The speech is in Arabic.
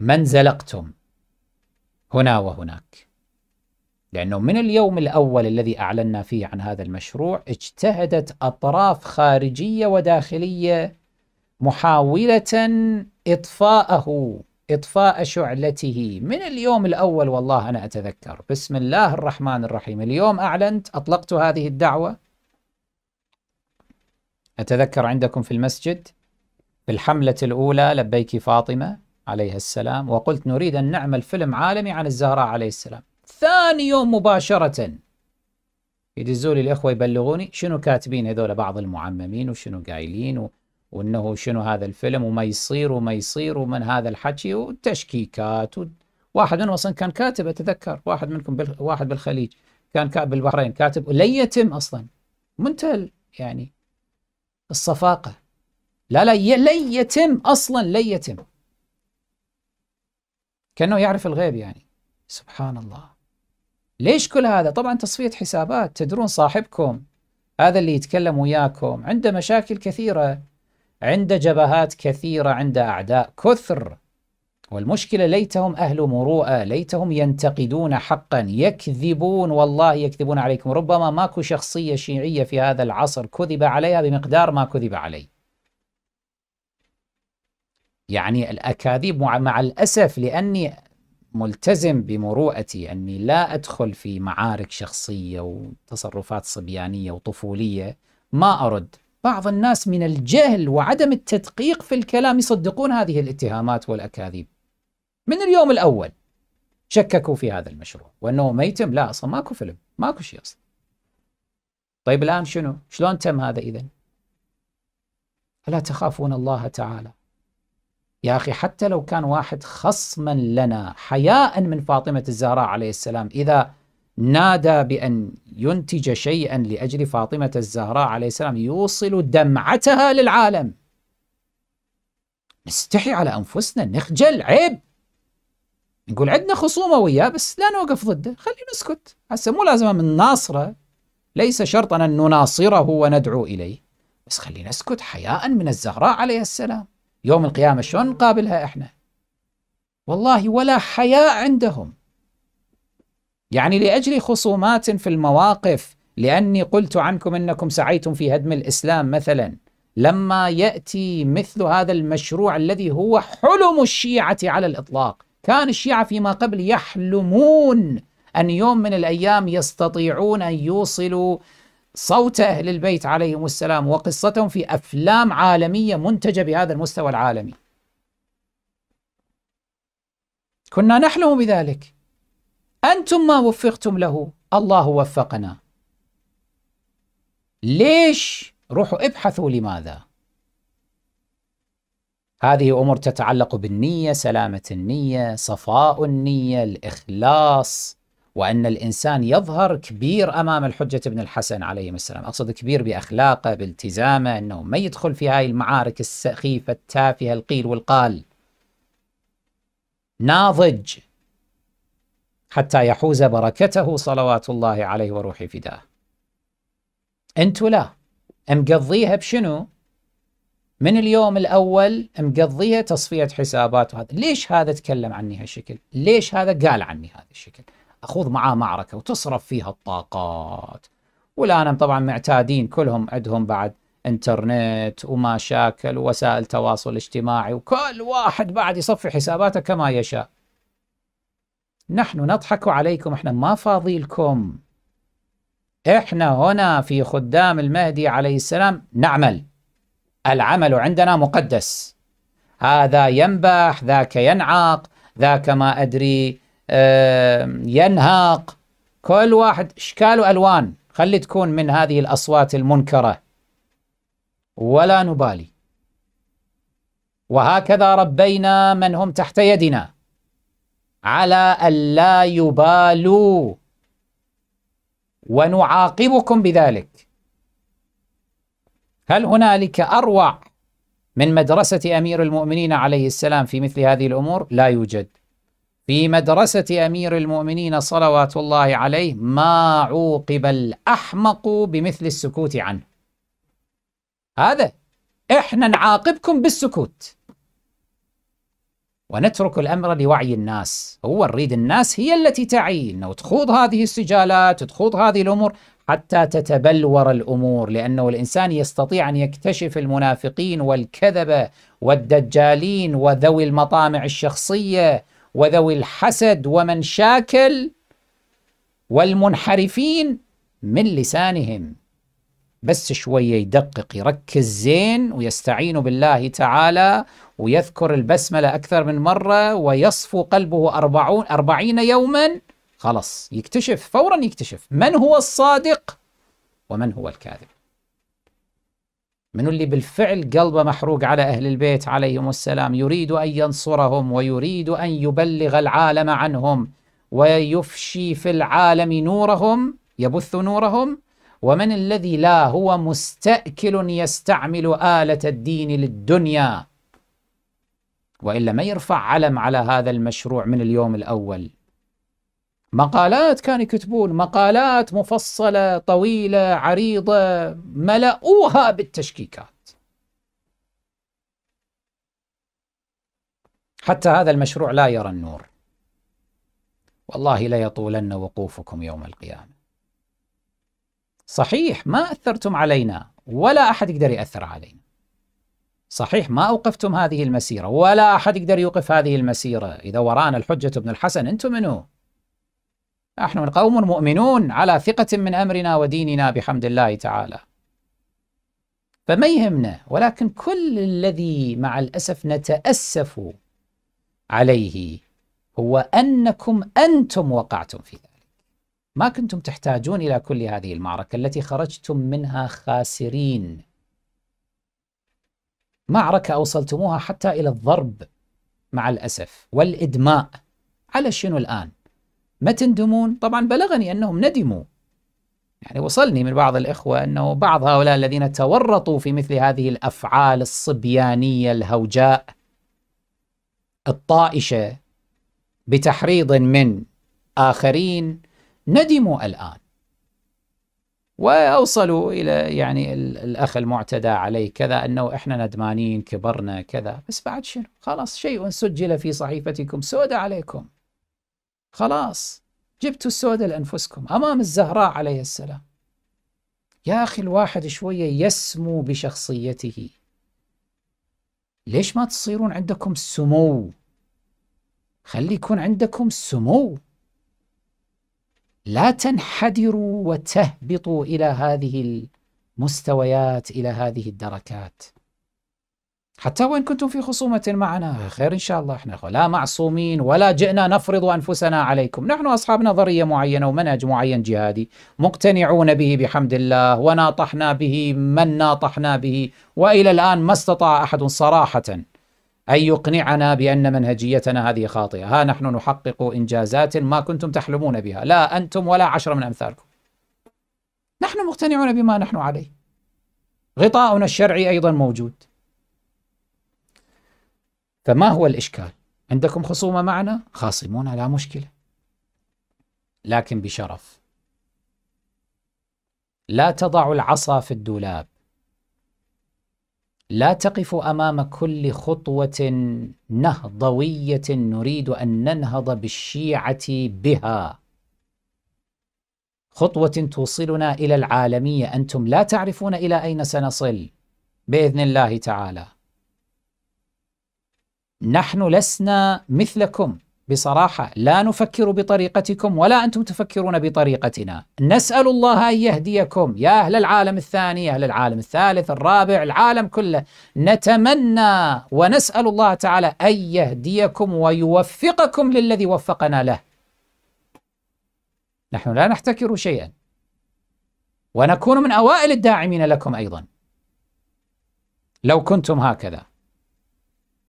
من زلقتم هنا وهناك لأنه من اليوم الأول الذي أعلنا فيه عن هذا المشروع اجتهدت أطراف خارجية وداخلية محاولة إطفاءه إطفاء شعلته من اليوم الأول والله أنا أتذكر بسم الله الرحمن الرحيم اليوم أعلنت أطلقت هذه الدعوة أتذكر عندكم في المسجد بالحملة الأولى لبيك فاطمة عليه السلام وقلت نريد أن نعمل فيلم عالمي عن الزهراء عليه السلام ثاني يوم مباشرة يدزولي الإخوة يبلغوني شنو كاتبين هذول بعض المعممين وشنو قايلين و... وأنه شنو هذا الفيلم وما يصير وما يصير ومن هذا الحكي وتشكيكات و... واحد منهم أصلا كان كاتب أتذكر واحد منكم بال... واحد بالخليج كان كاتب بالبحرين كاتب لن يتم أصلا منتهى يعني الصفاقة لا لا لن يتم أصلا لن يتم كأنه يعرف الغيب يعني سبحان الله ليش كل هذا؟ طبعا تصفية حسابات تدرون صاحبكم هذا اللي يتكلم وياكم عنده مشاكل كثيرة عنده جبهات كثيرة عنده أعداء كثر والمشكلة ليتهم أهل مروءة ليتهم ينتقدون حقا يكذبون والله يكذبون عليكم ربما ماكو شخصية شيعية في هذا العصر كذب عليها بمقدار ما كذب علي يعني الأكاذيب مع الأسف لأني ملتزم بمروءتي أني لا أدخل في معارك شخصية وتصرفات صبيانية وطفولية ما أرد بعض الناس من الجهل وعدم التدقيق في الكلام يصدقون هذه الاتهامات والأكاذيب من اليوم الأول شككوا في هذا المشروع وأنه ما يتم لا أصلا ماكو فيلم ماكو شيء أصلا طيب الآن شنو شلون تم هذا إذا ألا تخافون الله تعالى يا أخي حتى لو كان واحد خصما لنا حياء من فاطمة الزهراء عليه السلام إذا نادى بأن ينتج شيئا لأجل فاطمة الزهراء عليه السلام يوصل دمعتها للعالم نستحي على أنفسنا نخجل عيب نقول عندنا خصومة وياه بس لا نوقف ضده خلينا نسكت هسه مو لازم من ناصره ليس شرطا أن نناصره وندعو إليه بس خلينا نسكت حياء من الزهراء عليه السلام يوم القيامة شلون نقابلها احنا والله ولا حياء عندهم يعني لأجل خصومات في المواقف لأني قلت عنكم أنكم سعيتم في هدم الإسلام مثلا لما يأتي مثل هذا المشروع الذي هو حلم الشيعة على الإطلاق كان الشيعة فيما قبل يحلمون أن يوم من الأيام يستطيعون أن يوصلوا صوت أهل البيت عليهم السلام وقصتهم في أفلام عالمية منتجة بهذا المستوى العالمي كنا نحلم بذلك أنتم ما وفقتم له الله وفقنا ليش روحوا ابحثوا لماذا هذه أمور تتعلق بالنية سلامة النية صفاء النية الإخلاص وأن الإنسان يظهر كبير أمام الحجة ابن الحسن عليه السلام أقصد كبير بأخلاقه بالتزامه أنه ما يدخل في هاي المعارك السخيفة التافهة القيل والقال ناضج حتى يحوز بركته صلوات الله عليه وروح فداه أنتوا لا مقضيها بشنو؟ من اليوم الأول مقضيها تصفية حسابات وهذا ليش هذا تكلم عني هالشكل ليش هذا قال عني هذا الشكل اخوض معاه معركه وتصرف فيها الطاقات والان طبعا معتادين كلهم عندهم بعد انترنت ومشاكل ووسائل تواصل اجتماعي وكل واحد بعد يصفي حساباته كما يشاء نحن نضحك عليكم احنا ما فاضيلكم احنا هنا في خدام المهدي عليه السلام نعمل العمل عندنا مقدس هذا ينبح ذاك ينعق ذاك ما أدري ينهاق كل واحد اشكال والوان خلي تكون من هذه الاصوات المنكره ولا نبالي وهكذا ربينا من هم تحت يدنا على ألا يبالوا ونعاقبكم بذلك هل هنالك أروع من مدرسة أمير المؤمنين عليه السلام في مثل هذه الأمور؟ لا يوجد في مدرسة أمير المؤمنين صلوات الله عليه ما عوقب الأحمق بمثل السكوت عنه هذا إحنا نعاقبكم بالسكوت ونترك الأمر لوعي الناس هو نريد الناس هي التي تعي أنه تخوض هذه السجالات تخوض هذه الأمور حتى تتبلور الأمور لأنه الإنسان يستطيع أن يكتشف المنافقين والكذبة والدجالين وذوي المطامع الشخصية وذوي الحسد ومن شاكل والمنحرفين من لسانهم بس شوية يدقق يركز زين ويستعين بالله تعالى ويذكر البسملة أكثر من مرة ويصفو قلبه أربعون أربعين يوما خلص يكتشف فورا يكتشف من هو الصادق ومن هو الكاذب من اللي بالفعل قلبه محروق على أهل البيت عليهم السلام يريد أن ينصرهم ويريد أن يبلغ العالم عنهم ويفشي في العالم نورهم يبث نورهم ومن الذي لا هو مستأكل يستعمل آلة الدين للدنيا وإلا ما يرفع علم على هذا المشروع من اليوم الأول مقالات كانوا يكتبون مقالات مفصلة طويلة عريضة ملأوها بالتشكيكات حتى هذا المشروع لا يرى النور والله ليطولن وقوفكم يوم القيامة صحيح ما أثرتم علينا ولا أحد يقدر يأثر علينا صحيح ما أوقفتم هذه المسيرة ولا أحد يقدر يوقف هذه المسيرة إذا ورانا الحجة بن الحسن أنتم منه نحن قوم مؤمنون على ثقة من أمرنا وديننا بحمد الله تعالى فما يهمنا ولكن كل الذي مع الأسف نتأسف عليه هو أنكم أنتم وقعتم في ذلك ما كنتم تحتاجون إلى كل هذه المعركة التي خرجتم منها خاسرين معركة أوصلتموها حتى إلى الضرب مع الأسف والإدماء على شنو الآن؟ ما تندمون طبعا بلغني أنهم ندموا يعني وصلني من بعض الإخوة أنه بعض هؤلاء الذين تورطوا في مثل هذه الأفعال الصبيانية الهوجاء الطائشة بتحريض من آخرين ندموا الآن وأوصلوا إلى يعني الأخ المعتدى عليه كذا أنه إحنا ندمانين كبرنا كذا بس بعد شنو خلاص شيء سجل في صحيفتكم سودة عليكم خلاص جبتوا السوداء لأنفسكم أمام الزهراء عليه السلام يا أخي الواحد شوية يسمو بشخصيته ليش ما تصيرون عندكم سمو خلي يكون عندكم سمو لا تنحدروا وتهبطوا إلى هذه المستويات إلى هذه الدركات حتى وإن كنتم في خصومة معنا خير إن شاء الله إحنا لا معصومين ولا جئنا نفرض أنفسنا عليكم نحن أصحاب نظرية معينة ومنهج معين جهادي مقتنعون به بحمد الله وناطحنا به من ناطحنا به وإلى الآن ما استطاع أحد صراحة أن يقنعنا بأن منهجيتنا هذه خاطئة ها نحن نحقق إنجازات ما كنتم تحلمون بها لا أنتم ولا عشرة من أمثالكم نحن مقتنعون بما نحن عليه غطاؤنا الشرعي أيضا موجود فما هو الإشكال عندكم خصومة معنا خاصمون على مشكلة لكن بشرف لا تضع العصا في الدولاب لا تقف أمام كل خطوة نهضوية نريد أن ننهض بالشيعة بها خطوة توصلنا إلى العالمية أنتم لا تعرفون إلى أين سنصل بإذن الله تعالى نحن لسنا مثلكم بصراحة لا نفكر بطريقتكم ولا أنتم تفكرون بطريقتنا نسأل الله أن يهديكم يا أهل العالم الثاني أهل العالم الثالث الرابع العالم كله نتمنى ونسأل الله تعالى أن يهديكم ويوفقكم للذي وفقنا له نحن لا نحتكر شيئا ونكون من أوائل الداعمين لكم أيضا لو كنتم هكذا